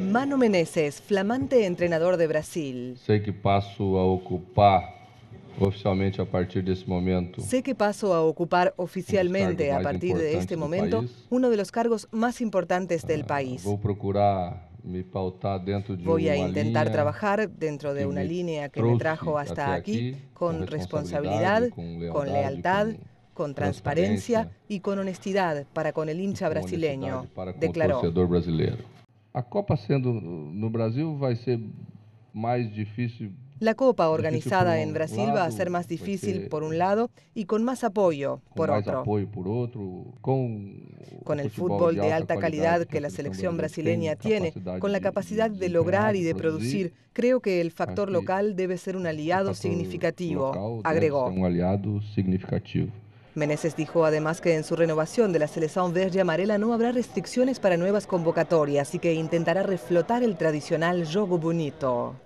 Mano Menezes, flamante entrenador de Brasil. Sé que a ocupar oficialmente a partir de momento. Sé que paso a ocupar um oficialmente a partir de este momento uno de los cargos más importantes del ah, país. Voy a dentro intentar trabajar dentro de una línea que me trajo hasta aquí con responsabilidad, con lealtad con transparencia y con honestidad para con el hincha brasileño, declaró. La Copa siendo no um Brasil va a ser más difícil la Copa organizada en Brasil va a ser más difícil por un lado y con más apoyo por otro. Con el fútbol de alta calidad que la selección brasileña tiene, con la capacidad de lograr y de producir, creo que el factor local debe ser un um aliado significativo, agregó. Meneses dijo además que en su renovación de la Selección Verde Amarela no habrá restricciones para nuevas convocatorias y que intentará reflotar el tradicional jogo bonito.